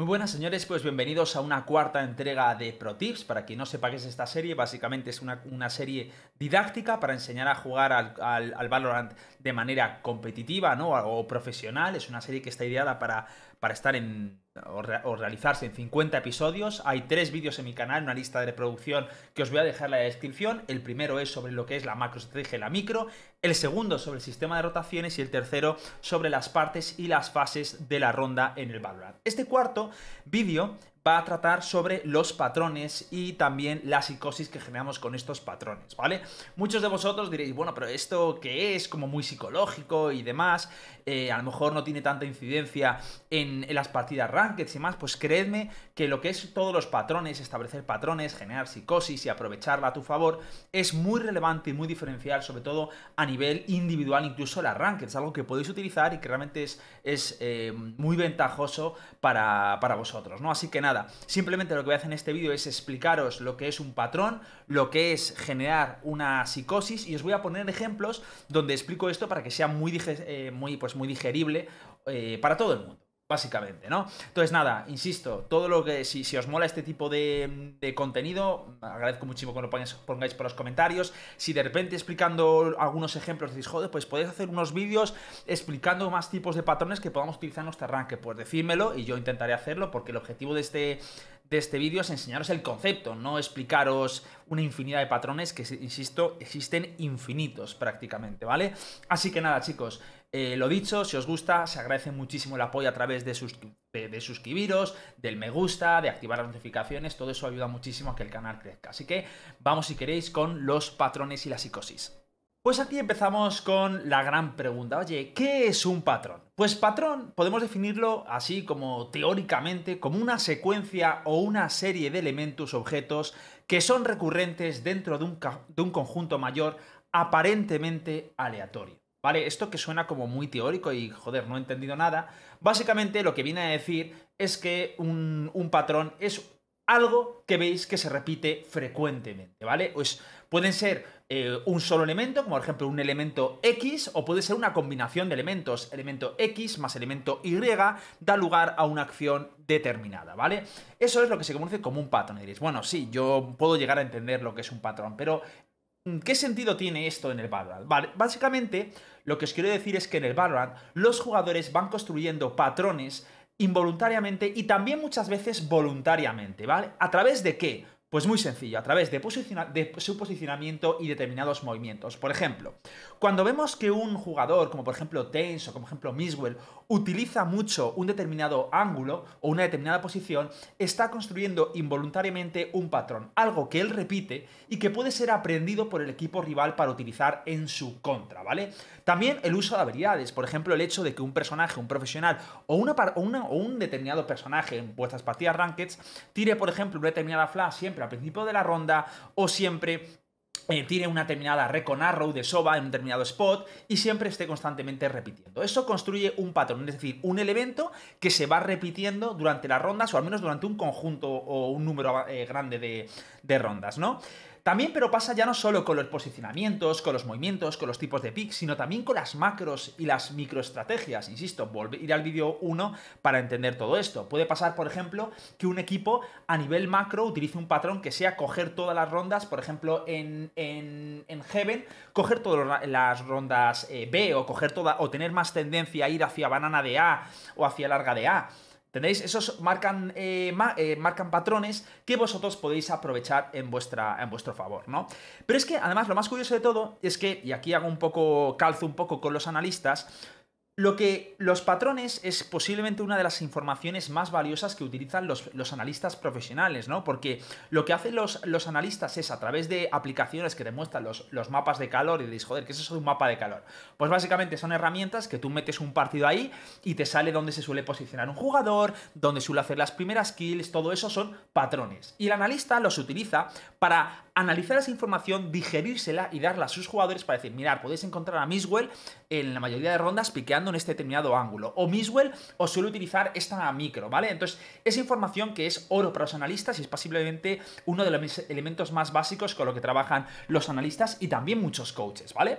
Muy buenas señores, pues bienvenidos a una cuarta entrega de ProTips. Para quien no sepa qué es esta serie, básicamente es una, serie didáctica para enseñar a jugar al, al, Valorant de manera competitiva ¿no? o profesional. Es una serie que está ideada para, para estar en o, realizarse en 50 episodios. Hay tres vídeos en mi canal, una lista de reproducción que os voy a dejar en la descripción. El primero es sobre lo que es la macroestrategia y la micro, el segundo sobre el sistema de rotaciones y el tercero sobre las partes y las fases de la ronda en el Valorant. Este cuarto vídeo va a tratar sobre los patrones y también la psicosis que generamos con estos patrones, ¿vale? Muchos de vosotros diréis, bueno, pero esto que es como muy psicológico y demás, eh, a lo mejor no tiene tanta incidencia en, las partidas ranked y demás, pues creedme que lo que es todos los patrones, establecer patrones, generar psicosis y aprovecharla a tu favor, es muy relevante y muy diferencial, sobre todo a nivel individual, incluso las ranked, es algo que podéis utilizar y que realmente es, es eh, muy ventajoso para, para vosotros, ¿no? Así que nada, Simplemente lo que voy a hacer en este vídeo es explicaros lo que es un patrón, lo que es generar una psicosis y os voy a poner ejemplos donde explico esto para que sea muy, eh, muy, pues muy digerible eh, para todo el mundo básicamente, ¿no? Entonces, nada, insisto, todo lo que, si, os mola este tipo de, contenido, agradezco muchísimo que lo pongáis, pongáis, por los comentarios. Si de repente explicando algunos ejemplos decís, joder, pues podéis hacer unos vídeos explicando más tipos de patrones que podamos utilizar en nuestro arranque, pues decídmelo y yo intentaré hacerlo porque el objetivo de este, de este vídeo es enseñaros el concepto, no explicaros una infinidad de patrones que, insisto, existen infinitos prácticamente, ¿vale? Así que nada, chicos, eh, lo dicho, si os gusta, se agradece muchísimo el apoyo a través de, suscribiros, del me gusta, de activar las notificaciones, todo eso ayuda muchísimo a que el canal crezca. Así que vamos, si queréis, con los patrones y la psicosis. Pues aquí empezamos con la gran pregunta. Oye, ¿qué es un patrón? Pues patrón podemos definirlo así como teóricamente como una secuencia o una serie de elementos, objetos que son recurrentes dentro de un conjunto mayor aparentemente aleatorio. ¿Vale? Esto que suena como muy teórico y joder, no he entendido nada. Básicamente lo que viene a decir es que un, patrón es algo que veis que se repite frecuentemente, ¿vale? Pues pueden ser eh, un solo elemento, como por ejemplo un elemento X, o puede ser una combinación de elementos. Elemento X más elemento Y da lugar a una acción determinada, ¿vale? Eso es lo que se conoce como un patrón. Y diréis, bueno, sí, yo puedo llegar a entender lo que es un patrón, pero Mm, ¿Qué sentido tiene esto en el Valorant? básicamente lo que os quiero decir es que en el Valorant los jugadores van construyendo patrones involuntariamente y también muchas veces voluntariamente, ¿vale? ¿A través de qué? Pues muy sencillo, a través de, de, su posicionamiento y determinados movimientos. Por ejemplo, cuando vemos que un jugador, como por ejemplo Tense o como ejemplo Miswell, utiliza mucho un determinado ángulo o una determinada posición, está construyendo involuntariamente un patrón, algo que él repite y que puede ser aprendido por el equipo rival para utilizar en su contra, ¿vale? También el uso de habilidades, por ejemplo, el hecho de que un personaje, un profesional o, una, un determinado personaje en vuestras partidas rankets, tire, por ejemplo, una determinada flash siempre al principio de la ronda o siempre eh, tiene una determinada reconarrow arrow de Soba en un determinado spot y siempre esté constantemente repitiendo. Eso construye un patrón, es decir, un elemento que se va repitiendo durante las rondas o al menos durante un conjunto o un número eh, grande de, de rondas, ¿no? También, pero pasa ya no solo con los posicionamientos, con los movimientos, con los tipos de picks, sino también con las macros y las microestrategias. Insisto, volver al vídeo 1 para entender todo esto. Puede pasar, por ejemplo, que un equipo a nivel macro utilice un patrón que sea coger todas las rondas, por ejemplo, en, en, Heaven, coger todas las rondas eh, B o coger toda, o tener más tendencia a ir hacia banana de A o hacia larga de A. Tenéis Esos marcan, eh, eh, marcan patrones que vosotros podéis aprovechar en, vuestra, en vuestro favor, ¿no? Pero es que además lo más curioso de todo es que, y aquí hago un poco, calzo un poco con los analistas, lo que los patrones es posiblemente una de las informaciones más valiosas que utilizan los, los analistas profesionales, ¿no? Porque lo que hacen los, los, analistas es a través de aplicaciones que te muestran los, los mapas de calor y dices, joder, ¿qué es eso de un mapa de calor? Pues básicamente son herramientas que tú metes un partido ahí y te sale dónde se suele posicionar un jugador, dónde suele hacer las primeras kills, todo eso son patrones. Y el analista los utiliza para analizar esa información, digerírsela y darla a sus jugadores para decir, mirad, podéis encontrar a Miswell en la mayoría de rondas piqueando en este determinado ángulo. O Miswell O suele utilizar esta micro, ¿vale? Entonces, Esa información que es oro para los analistas y es posiblemente uno de los elementos más básicos con lo que trabajan los analistas y también muchos coaches, ¿vale?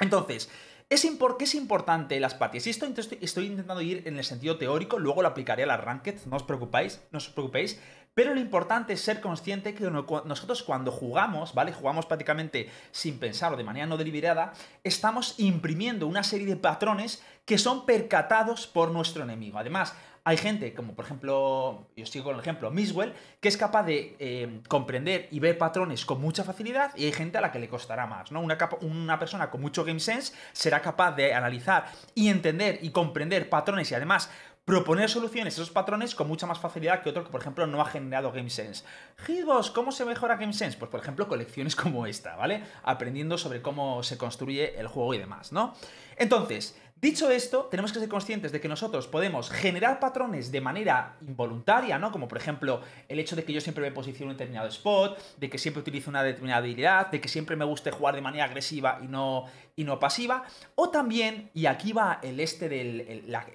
Entonces, ¿Es ¿Por qué es importante las partes? Y esto estoy, estoy, intentando ir en el sentido teórico, luego lo aplicaré a las ranked, no os preocupéis, no os preocupéis, pero lo importante es ser consciente que nosotros cuando jugamos, ¿vale? Jugamos prácticamente sin pensar o de manera no deliberada, estamos imprimiendo una serie de patrones que son percatados por nuestro enemigo. Además, hay gente, como por ejemplo, yo sigo con el ejemplo, Miswell, que es capaz de eh, comprender y ver patrones con mucha facilidad y hay gente a la que le costará más, ¿no? Una, una persona con mucho game sense será capaz de analizar y entender y comprender patrones y además proponer soluciones a esos patrones con mucha más facilidad que otro que, por ejemplo, no ha generado GameSense. Hitbox, ¿cómo se mejora GameSense? Pues, por ejemplo, colecciones como esta, ¿vale? Aprendiendo sobre cómo se construye el juego y demás, ¿no? Entonces, Dicho esto, tenemos que ser conscientes de que nosotros podemos generar patrones de manera involuntaria, ¿no? Como por ejemplo el hecho de que yo siempre me posiciono en determinado spot, de que siempre utilice una determinada habilidad, de que siempre me guste jugar de manera agresiva y no, y no pasiva. O también, y aquí va el este del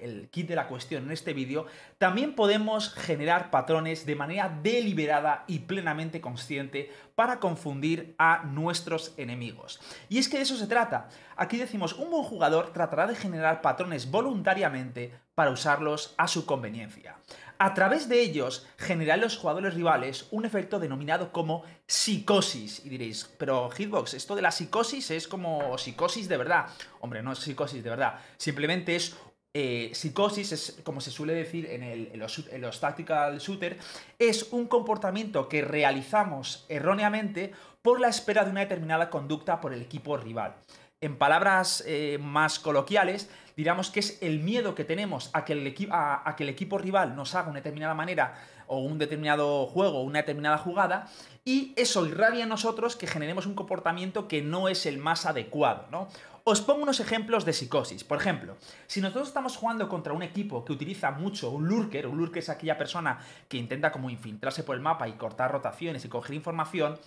el kit de la cuestión en este vídeo, también podemos generar patrones de manera deliberada y plenamente consciente para confundir a nuestros enemigos. Y es que de eso se trata. Aquí decimos, un buen jugador tratará de generar patrones voluntariamente para usarlos a su conveniencia. A través de ellos generan los jugadores rivales un efecto denominado como psicosis. Y diréis, pero Hitbox, esto de la psicosis es como psicosis de verdad. Hombre, no es psicosis de verdad. Simplemente es eh, psicosis, como se suele decir en, los, tácticas del tactical shooter, es un comportamiento que realizamos erróneamente por la espera de una determinada conducta por el equipo rival. En palabras eh, más coloquiales, diríamos que es el miedo que tenemos a que, el equipo rival nos haga una determinada manera o un determinado juego, una determinada jugada, y eso irradia a nosotros que generemos un comportamiento que no es el más adecuado, ¿no? Os pongo unos ejemplos de psicosis. Por ejemplo, si nosotros estamos jugando contra un equipo que utiliza mucho un lurker, un lurker es aquella persona que intenta como infiltrarse por el mapa y cortar rotaciones y coger información,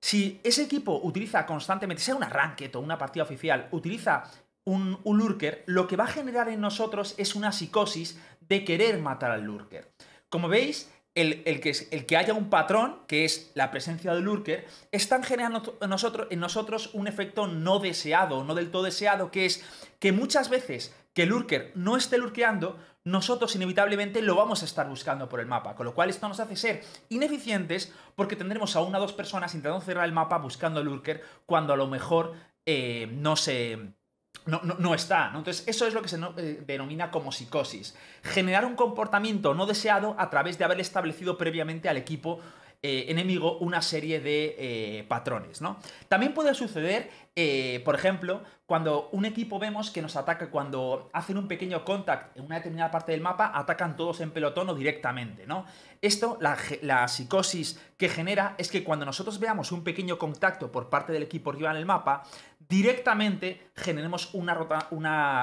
si ese equipo utiliza constantemente, sea un arranque o una partida oficial, utiliza un, un, lurker, lo que va a generar en nosotros es una psicosis de querer matar al lurker. Como veis, el, que, el, que, haya un patrón, que es la presencia del lurker, están generando nosotros, en nosotros un efecto no deseado, no del todo deseado, que es que muchas veces que el lurker no esté lurkeando, nosotros inevitablemente lo vamos a estar buscando por el mapa, con lo cual esto nos hace ser ineficientes porque tendremos a una o dos personas intentando cerrar el mapa buscando el lurker cuando a lo mejor eh, no se no, está. Entonces, eso es lo que se eh, denomina como psicosis. Generar un comportamiento no deseado a través de haber establecido previamente al equipo eh, enemigo una serie de eh, patrones. ¿no? También puede suceder, por ejemplo, cuando un equipo vemos que nos ataca, cuando hacen un pequeño contacto en una determinada parte del mapa, atacan todos en pelotón o directamente. ¿no? Esto, la, la psicosis que genera es que cuando nosotros veamos un pequeño contacto por parte del equipo rival en el mapa, directamente generemos una,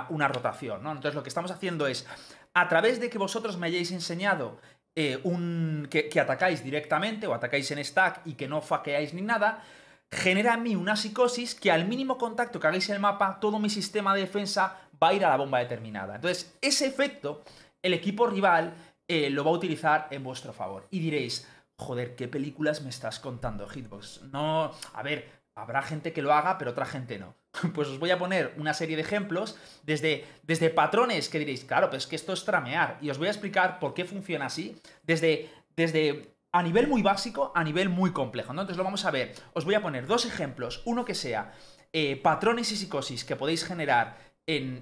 una, rotación. ¿no? Entonces lo que estamos haciendo es, a través de que vosotros me hayáis enseñado eh, un, que, atacáis directamente o atacáis en stack y que no faqueáis ni nada, genera en mí una psicosis que al mínimo contacto que hagáis en el mapa, todo mi sistema de defensa va a ir a la bomba determinada. Entonces, ese efecto, el equipo rival eh, lo va a utilizar en vuestro favor. Y diréis, joder, ¿qué películas me estás contando, Hitbox? No, a ver, Habrá gente que lo haga, pero otra gente no. Pues os voy a poner una serie de ejemplos desde, desde patrones que diréis, claro, pero es que esto es tramear. Y os voy a explicar por qué funciona así desde, desde a nivel muy básico a nivel muy complejo. Entonces lo vamos a ver. Os voy a poner dos ejemplos. Uno que sea eh, patrones y psicosis que podéis generar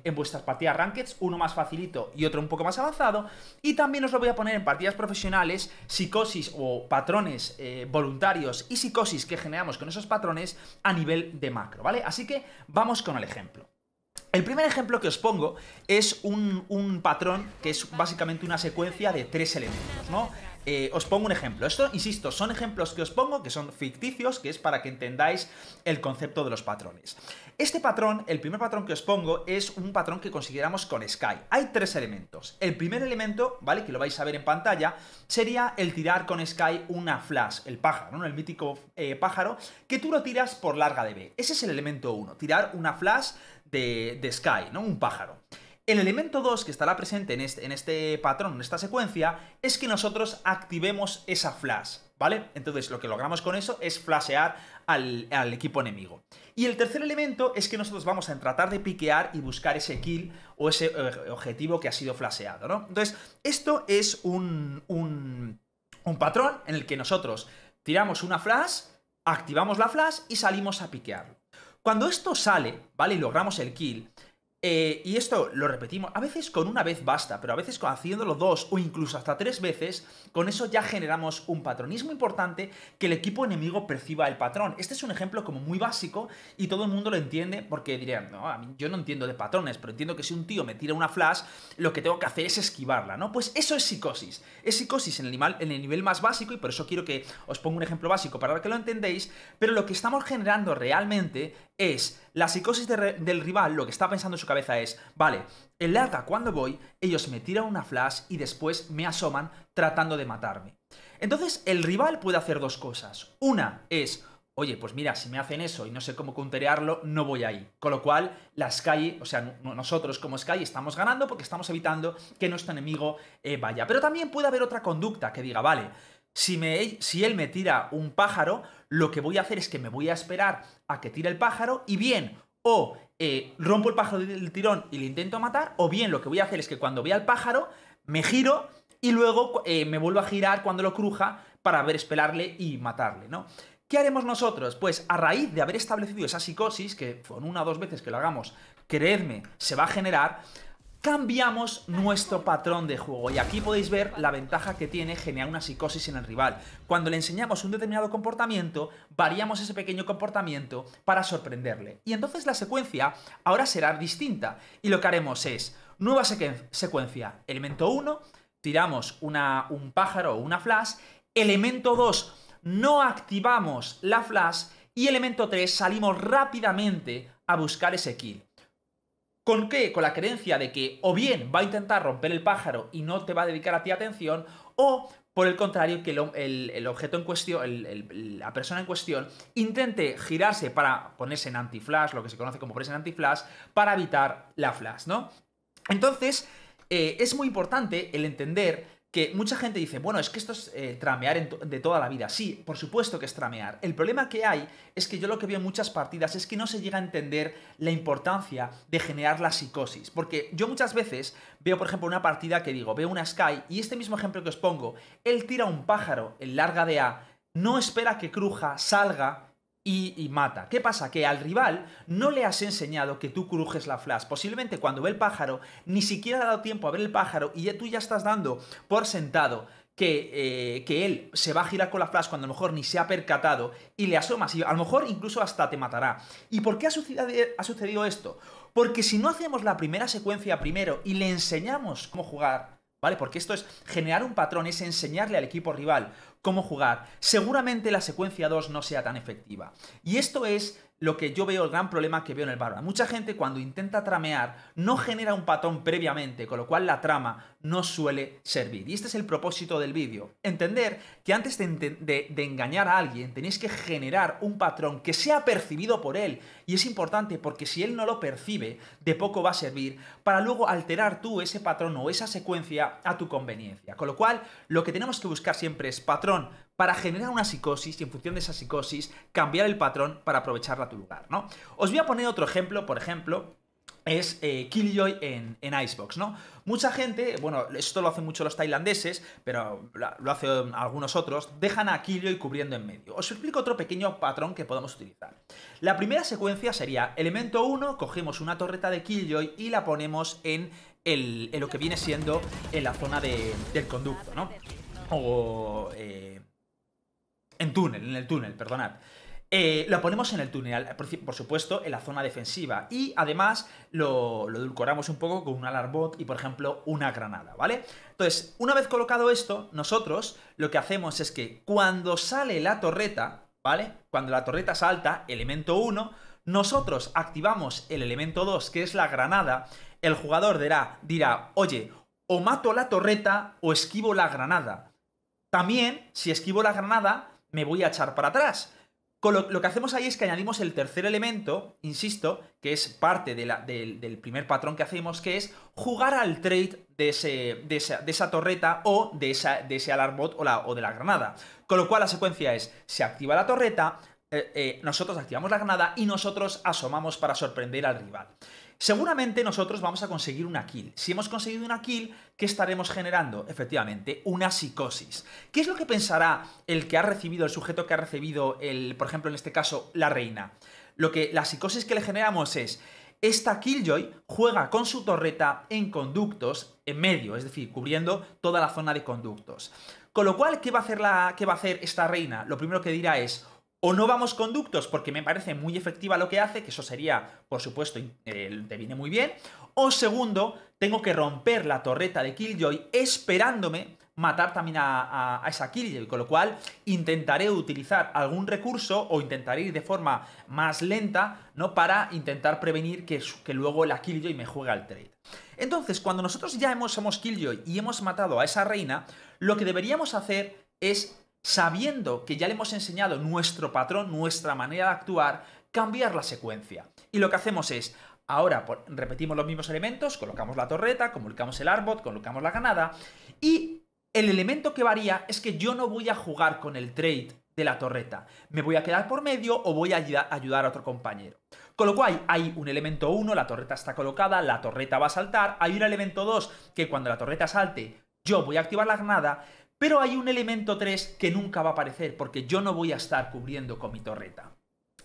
en, vuestras partidas rankets, uno más facilito y otro un poco más avanzado. Y también os lo voy a poner en partidas profesionales, psicosis o patrones eh, voluntarios y psicosis que generamos con esos patrones a nivel de macro, ¿vale? Así que vamos con el ejemplo. El primer ejemplo que os pongo es un, patrón que es básicamente una secuencia de tres elementos, ¿no? Eh, os pongo un ejemplo. Esto, insisto, son ejemplos que os pongo, que son ficticios, que es para que entendáis el concepto de los patrones. Este patrón, el primer patrón que os pongo, es un patrón que consideramos con Sky. Hay tres elementos. El primer elemento, ¿vale? Que lo vais a ver en pantalla, sería el tirar con Sky una flash, el pájaro, ¿no? El mítico eh, pájaro, que tú lo tiras por larga de B. Ese es el elemento 1, tirar una flash de, Sky, ¿no? Un pájaro. El elemento 2 que estará presente en este, en este, patrón, en esta secuencia, es que nosotros activemos esa flash, ¿vale? Entonces lo que logramos con eso es flashear al, equipo enemigo. Y el tercer elemento es que nosotros vamos a tratar de piquear y buscar ese kill o ese eh, objetivo que ha sido flaseado, ¿no? Entonces, esto es un, un, un patrón en el que nosotros tiramos una flash, activamos la flash y salimos a piquearlo. Cuando esto sale, ¿vale? Y logramos el kill, eh, y esto lo repetimos, a veces con una vez basta, pero a veces haciéndolo dos o incluso hasta tres veces, con eso ya generamos un patronismo importante que el equipo enemigo perciba el patrón. Este es un ejemplo como muy básico y todo el mundo lo entiende porque dirían, no, yo no entiendo de patrones, pero entiendo que si un tío me tira una flash, lo que tengo que hacer es esquivarla, ¿no? Pues eso es psicosis, es psicosis en el, nivel, en el nivel más básico y por eso quiero que os ponga un ejemplo básico para que lo entendéis, pero lo que estamos generando realmente es la psicosis del rival, lo que está pensando en su cabeza es, vale, el larga cuando voy, ellos me tiran una flash y después me asoman tratando de matarme. Entonces el rival puede hacer dos cosas. Una es, oye, pues mira, si me hacen eso y no sé cómo counterearlo, no voy ahí. Con lo cual, la Sky, o sea, nosotros como Sky estamos ganando porque estamos evitando que nuestro enemigo eh, vaya. Pero también puede haber otra conducta que diga, vale, si, me, si él me tira un pájaro, lo que voy a hacer es que me voy a esperar a que tire el pájaro y bien, o eh, rompo el pájaro del tirón y le intento matar, o bien lo que voy a hacer es que cuando vea el pájaro, me giro y luego eh, me vuelvo a girar cuando lo cruja para ver espelarle y matarle, ¿no? ¿Qué haremos nosotros? Pues a raíz de haber establecido esa psicosis, que con una o dos veces que lo hagamos, creedme, se va a generar, cambiamos nuestro patrón de juego. Y aquí podéis ver la ventaja que tiene generar una psicosis en el rival. Cuando le enseñamos un determinado comportamiento, variamos ese pequeño comportamiento para sorprenderle. Y entonces la secuencia ahora será distinta. Y lo que haremos es, nueva secuencia, elemento 1, tiramos un pájaro o una flash, elemento 2, no activamos la flash y elemento 3 salimos rápidamente a buscar ese kill. ¿Con qué? Con la creencia de que o bien va a intentar romper el pájaro y no te va a dedicar a ti atención, o por el contrario, que el, objeto en cuestión, la persona en cuestión, intente girarse para ponerse en anti-flash, lo que se conoce como ponerse en anti-flash, para evitar la flash, ¿no? Entonces, eh, es muy importante el entender que mucha gente dice, bueno, es que esto es eh, tramear de toda la vida. Sí, por supuesto que es tramear. El problema que hay es que yo lo que veo en muchas partidas es que no se llega a entender la importancia de generar la psicosis. Porque yo muchas veces veo, por ejemplo, una partida que digo, veo una Sky y este mismo ejemplo que os pongo, él tira un pájaro en larga de A, no espera que cruja, salga, y, mata. ¿Qué pasa? Que al rival no le has enseñado que tú crujes la flash. Posiblemente cuando ve el pájaro, ni siquiera ha dado tiempo a ver el pájaro y tú ya estás dando por sentado eh, que, él se va a girar con la flash cuando a lo mejor ni se ha percatado y le asomas y a lo mejor incluso hasta te matará. ¿Y por qué ha ha sucedido esto? Porque si no hacemos la primera secuencia primero y le enseñamos cómo jugar, ¿vale? Porque esto es generar un patrón, es enseñarle al equipo rival cómo jugar. Seguramente la secuencia 2 no sea tan efectiva. Y esto es lo que yo veo, el gran problema que veo en el barba Mucha gente cuando intenta tramear no genera un patrón previamente, con lo cual la trama no suele servir. Y este es el propósito del vídeo. Entender que antes de, de, engañar a alguien tenéis que generar un patrón que sea percibido por él. Y es importante porque si él no lo percibe, de poco va a servir para luego alterar tú ese patrón o esa secuencia a tu conveniencia. Con lo cual, lo que tenemos que buscar siempre es patrón para generar una psicosis y en función de esa psicosis cambiar el patrón para aprovecharla a tu lugar, ¿no? Os voy a poner otro ejemplo, por ejemplo, es eh, Killjoy en, Icebox, ¿no? Mucha gente, bueno, esto lo hacen mucho los tailandeses, pero lo hacen algunos otros, dejan a Killjoy cubriendo en medio. Os explico otro pequeño patrón que podemos utilizar. La primera secuencia sería, elemento 1, cogemos una torreta de Killjoy y la ponemos en, lo que viene siendo en la zona del conducto, ¿no? O... Eh, en túnel, en el túnel, perdonad. Eh, lo ponemos en el túnel, por, supuesto, en la zona defensiva. Y además lo, lo edulcoramos un poco con un alarbot y, por ejemplo, una granada, ¿vale? Entonces, una vez colocado esto, nosotros lo que hacemos es que cuando sale la torreta, ¿vale? Cuando la torreta salta, elemento 1, nosotros activamos el elemento 2, que es la granada. El jugador dirá, dirá, oye, o mato la torreta o esquivo la granada. También, si esquivo la granada, me voy a echar para atrás. lo, que hacemos ahí es que añadimos el tercer elemento, insisto, que es parte de la, del primer patrón que hacemos, que es jugar al trade de, ese, de esa, torreta o de, esa, ese alarm bot o, o de la granada. Con lo cual la secuencia es, se activa la torreta, eh, eh, nosotros activamos la granada y nosotros asomamos para sorprender al rival. Seguramente nosotros vamos a conseguir una kill. Si hemos conseguido una kill, ¿qué estaremos generando? Efectivamente, una psicosis. ¿Qué es lo que pensará el que ha recibido, el sujeto que ha recibido, el, por ejemplo, en este caso, la reina? Lo que la psicosis que le generamos es. Esta Killjoy juega con su torreta en conductos en medio, es decir, cubriendo toda la zona de conductos. Con lo cual, ¿qué va a hacer, la, qué va a hacer esta reina? Lo primero que dirá es, o no vamos conductos porque me parece muy efectiva lo que hace, que eso sería, por supuesto, eh, te viene muy bien, o segundo, tengo que romper la torreta de Killjoy esperándome matar también a, esa Killjoy, con lo cual intentaré utilizar algún recurso o intentaré ir de forma más lenta, ¿no? Para intentar prevenir que, que luego la Killjoy me juegue al trade. Entonces, cuando nosotros ya hemos, somos Killjoy y hemos matado a esa reina, lo que deberíamos hacer es sabiendo que ya le hemos enseñado nuestro patrón, nuestra manera de actuar, cambiar la secuencia. Y lo que hacemos es, ahora repetimos los mismos elementos, colocamos la torreta, comunicamos el arbot, colocamos la ganada, y el elemento que varía es que yo no voy a jugar con el trade de la torreta. Me voy a quedar por medio o voy a ayudar a otro compañero. Con lo cual hay un elemento 1, la torreta está colocada, la torreta va a saltar, hay un elemento 2 que cuando la torreta salte yo voy a activar la granada, pero hay un elemento 3 que nunca va a aparecer porque yo no voy a estar cubriendo con mi torreta.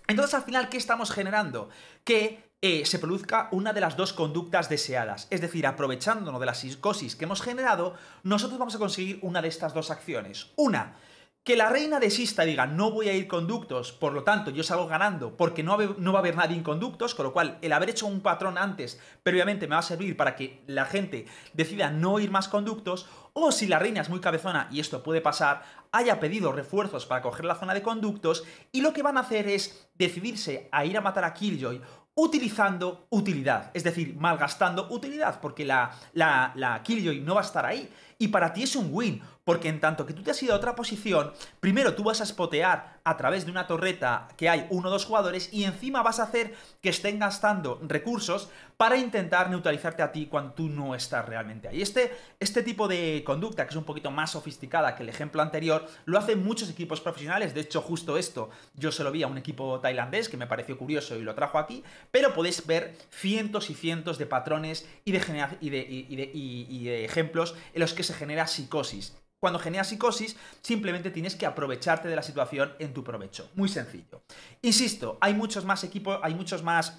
Entonces al final, ¿qué estamos generando? Que eh, se produzca una de las dos conductas deseadas. Es decir, aprovechándonos de la psicosis que hemos generado, nosotros vamos a conseguir una de estas dos acciones. Una, que la reina desista y diga, no voy a ir conductos, por lo tanto yo salgo ganando porque no, va a haber nadie en conductos, con lo cual el haber hecho un patrón antes previamente me va a servir para que la gente decida no ir más conductos, o si la reina es muy cabezona, y esto puede pasar, haya pedido refuerzos para coger la zona de conductos, y lo que van a hacer es decidirse a ir a matar a Killjoy utilizando utilidad, es decir, malgastando utilidad, porque la, la, la Killjoy no va a estar ahí y para ti es un win, porque en tanto que tú te has ido a otra posición, primero tú vas a spotear a través de una torreta que hay uno o dos jugadores y encima vas a hacer que estén gastando recursos para intentar neutralizarte a ti cuando tú no estás realmente ahí. Este, este tipo de conducta, que es un poquito más sofisticada que el ejemplo anterior, lo hacen muchos equipos profesionales, de hecho justo esto yo se lo vi a un equipo tailandés que me pareció curioso y lo trajo aquí, pero podéis ver cientos y cientos de patrones y de, y de ejemplos en los que se genera psicosis. Cuando genera psicosis, simplemente tienes que aprovecharte de la situación en tu provecho. Muy sencillo. Insisto, hay muchos más equipos, hay muchos más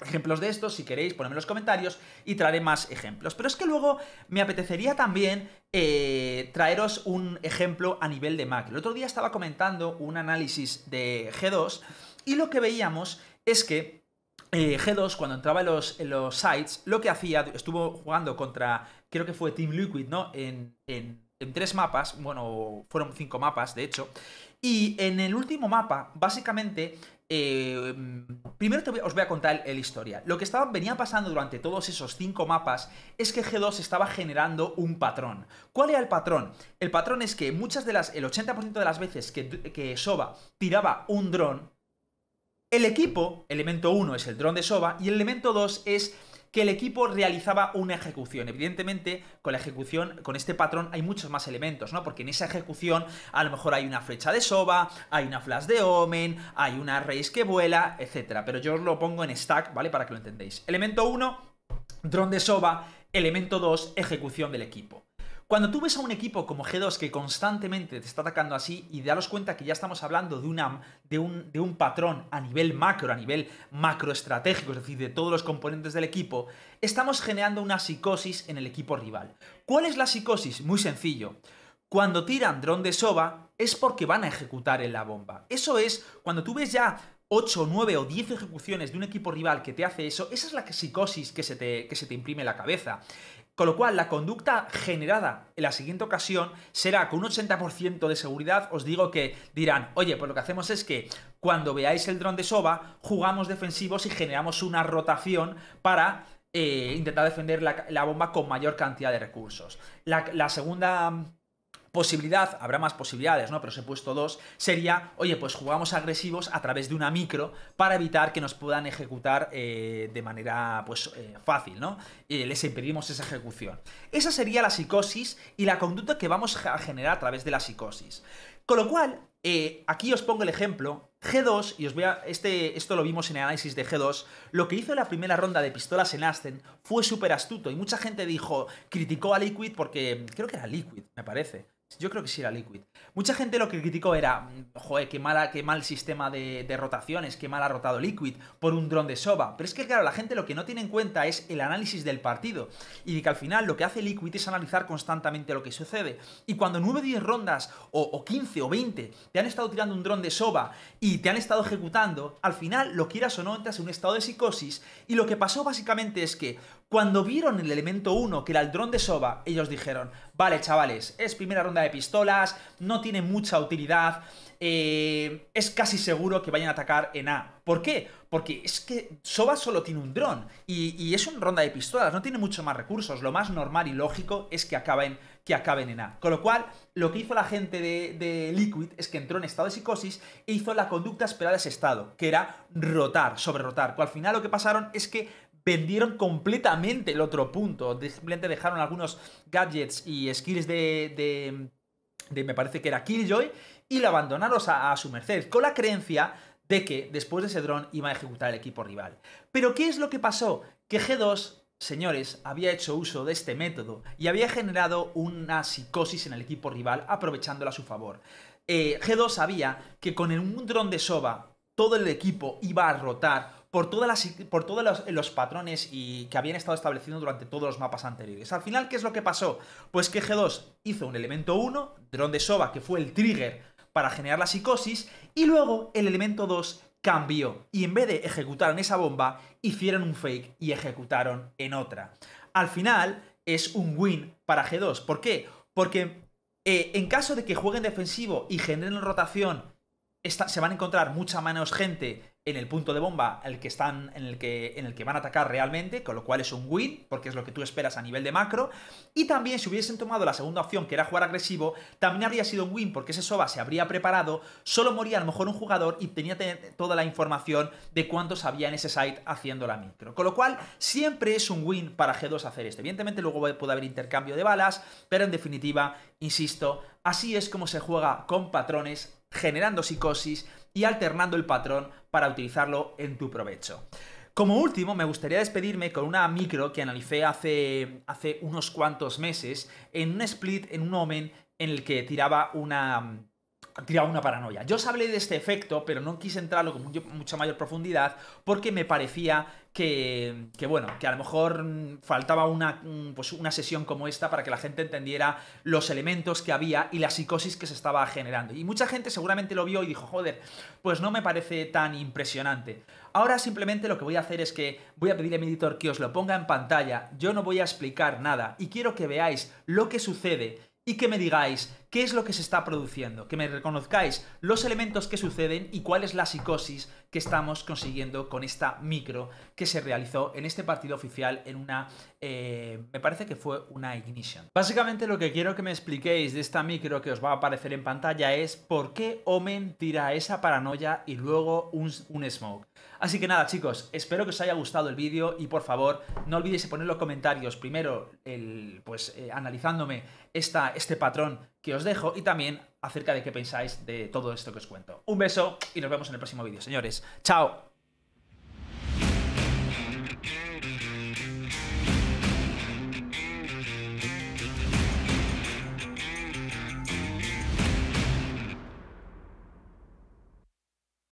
ejemplos de esto. si queréis ponedme en los comentarios y traeré más ejemplos. Pero es que luego me apetecería también eh, traeros un ejemplo a nivel de Mac. El otro día estaba comentando un análisis de G2 y lo que veíamos es que eh, G2, cuando entraba en los, sites, lo que hacía, estuvo jugando contra, creo que fue Team Liquid, ¿no? En, tres mapas, bueno, fueron cinco mapas, de hecho. Y en el último mapa, básicamente, eh, primero os voy a contar la historia. Lo que estaba, venía pasando durante todos esos cinco mapas es que G2 estaba generando un patrón. ¿Cuál era el patrón? El patrón es que muchas de las, el 80% de las veces que, que Soba tiraba un dron, el equipo, elemento 1 es el dron de Soba y el elemento 2 es que el equipo realizaba una ejecución. Evidentemente, con la ejecución, con este patrón hay muchos más elementos, ¿no? Porque en esa ejecución a lo mejor hay una flecha de soba, hay una flash de omen, hay una raíz que vuela, etcétera. Pero yo os lo pongo en stack, ¿vale? Para que lo entendáis. Elemento 1, dron de soba. Elemento 2, ejecución del equipo. Cuando tú ves a un equipo como G2 que constantemente te está atacando así y daros cuenta que ya estamos hablando de, una, de, un, de un patrón a nivel macro, a nivel macroestratégico, es decir, de todos los componentes del equipo, estamos generando una psicosis en el equipo rival. ¿Cuál es la psicosis? Muy sencillo. Cuando tiran dron de soba es porque van a ejecutar en la bomba. Eso es, cuando tú ves ya 8, 9 o 10 ejecuciones de un equipo rival que te hace eso, esa es la psicosis que se te, que se te imprime en la cabeza. Con lo cual, la conducta generada en la siguiente ocasión será con un 80% de seguridad. Os digo que dirán, oye, pues lo que hacemos es que cuando veáis el dron de soba, jugamos defensivos y generamos una rotación para eh, intentar defender la, bomba con mayor cantidad de recursos. la segunda posibilidad, habrá más posibilidades, ¿no? Pero os he puesto dos, sería, oye, pues jugamos agresivos a través de una micro para evitar que nos puedan ejecutar eh, de manera, pues, eh, fácil, ¿no? les impedimos esa ejecución. Esa sería la psicosis y la conducta que vamos a generar a través de la psicosis. Con lo cual, eh, aquí os pongo el ejemplo. G2, y os voy a. Este, esto lo vimos en el análisis de G2. Lo que hizo en la primera ronda de pistolas en Aston fue súper astuto. Y mucha gente dijo. criticó a Liquid porque. Creo que era Liquid, me parece. Yo creo que sí era Liquid. Mucha gente lo que criticó era, mm, joder, qué, mala, qué mal sistema de, rotaciones, qué mal ha rotado Liquid por un dron de Soba. Pero es que, claro, la gente lo que no tiene en cuenta es el análisis del partido. Y de que al final lo que hace Liquid es analizar constantemente lo que sucede. Y cuando 9 o 10 rondas, o, o 15 o 20, te han estado tirando un dron de Soba y te han estado ejecutando, al final, lo quieras o no, entras en un estado de psicosis. Y lo que pasó básicamente es que cuando vieron el elemento 1, que era el dron de Soba, ellos dijeron, vale chavales, es primera ronda de pistolas, no tiene mucha utilidad, eh, es casi seguro que vayan a atacar en A. ¿Por qué? Porque es que Soba solo tiene un dron y, es una ronda de pistolas, no tiene mucho más recursos. Lo más normal y lógico es que acaben, que en A. Con lo cual, lo que hizo la gente de, Liquid es que entró en estado de psicosis e hizo la conducta esperada de ese estado, que era rotar, sobre rotar. al final lo que pasaron es que vendieron completamente el otro punto. Simplemente dejaron algunos gadgets y skills de, de, de me parece que era Killjoy, y la abandonaron a, su merced, con la creencia de que después de ese dron iba a ejecutar el equipo rival. Pero ¿qué es lo que pasó? Que G2 señores, había hecho uso de este método y había generado una psicosis en el equipo rival aprovechándola a su favor. Eh, G2 sabía que con un dron de Soba todo el equipo iba a rotar por, todas las, por todos los, patrones y que habían estado estableciendo durante todos los mapas anteriores. Al final, ¿qué es lo que pasó? Pues que G2 hizo un elemento 1, dron de soba que fue el trigger para generar la psicosis, y luego el elemento 2 cambió, y en vez de ejecutar en esa bomba, hicieron un fake y ejecutaron en otra. Al final, es un win para G2. ¿Por qué? Porque eh, en caso de que jueguen defensivo y generen rotación se van a encontrar mucha menos gente en el punto de bomba el que están, en, el que, en el que van a atacar realmente, con lo cual es un win, porque es lo que tú esperas a nivel de macro. Y también si hubiesen tomado la segunda opción, que era jugar agresivo, también habría sido un win, porque ese Soba se habría preparado, solo moría a lo mejor un jugador y tenía toda la información de cuántos había en ese site haciendo la micro. Con lo cual, siempre es un win para G2 hacer esto. Evidentemente luego puede haber intercambio de balas, pero en definitiva, insisto, así es como se juega con patrones generando psicosis y alternando el patrón para utilizarlo en tu provecho. Como último, me gustaría despedirme con una micro que analicé hace, hace unos cuantos meses en un split, en un omen en el que tiraba una, tiraba una paranoia. Yo os hablé de este efecto, pero no quise entrarlo con mucha mayor profundidad porque me parecía que, bueno, que a lo mejor mm, faltaba una, mm, pues una sesión como esta para que la gente entendiera los elementos que había y la psicosis que se estaba generando. Y mucha gente seguramente lo vio y dijo, joder, pues no me parece tan impresionante. Ahora simplemente lo que voy a hacer es que voy a pedirle a mi editor que os lo ponga en pantalla, yo no voy a explicar nada y quiero que veáis lo que sucede y que me digáis qué es lo que se está produciendo, que me reconozcáis los elementos que suceden y cuál es la psicosis que estamos consiguiendo con esta micro que se realizó en este partido oficial en una, eh, me parece que fue una ignition. Básicamente lo que quiero que me expliquéis de esta micro que os va a aparecer en pantalla es por qué Omen tira esa paranoia y luego un, smoke. Así que nada chicos, espero que os haya gustado el vídeo y por favor no olvidéis poner los comentarios primero el, pues eh, analizándome esta, este patrón que os dejo y también acerca de qué pensáis de todo esto que os cuento. Un beso y nos vemos en el próximo vídeo, señores. ¡Chao!